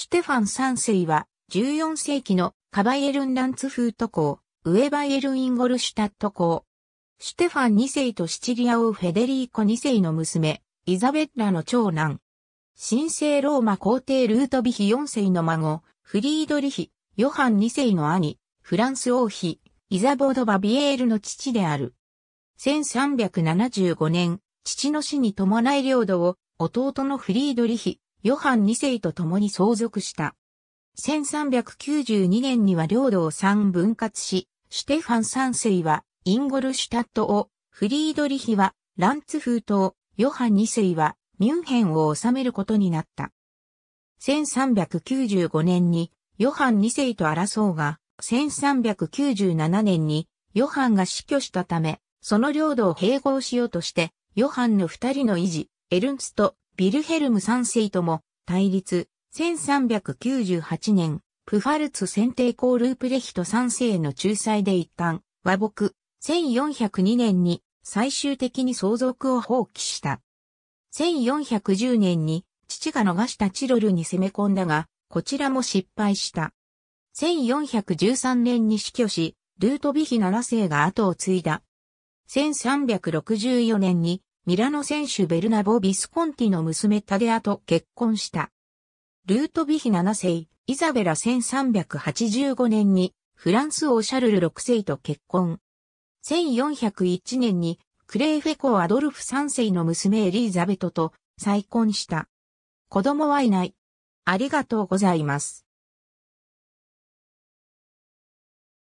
シュテファン3世は、14世紀のカバイエルン・ランツフート公、ウェバイエル・インゴルシュタット公。シュテファン2世とシチリア王フェデリーコ2世の娘、イザベッラの長男。神聖ローマ皇帝ルートビヒ4世の孫、フリードリヒ、ヨハン2世の兄、フランス王妃、イザボード・バビエールの父である。1375年、父の死に伴い領土を弟のフリードリヒ、ヨハン2世と共に相続した。1392年には領土を3分割し、シュテファン3世はインゴルシュタットを、フリードリヒはランツフートを、ヨハン2世はミュンヘンを治めることになった。1395年にヨハン2世と争うが、1397年にヨハンが死去したため、その領土を併合しようとして、ヨハンの二人の維持、エルンスト、ビルヘルム三世とも対立、1398年、プファルツ選定校ループレヒト三世の仲裁で一旦、和睦、1402年に最終的に相続を放棄した。1410年に父が逃したチロルに攻め込んだが、こちらも失敗した。1413年に死去し、ルートビヒ7世が後を継いだ。1364年にミラノ選手ベルナボ・ビスコンティの娘タデアと結婚した。ルートビヒ7世、イザベラ1385年にフランス王シャルル6世と結婚。1401年にクレーフェコアドルフ3世の娘エリーザベトと再婚した。子供はいない。ありがとうございます。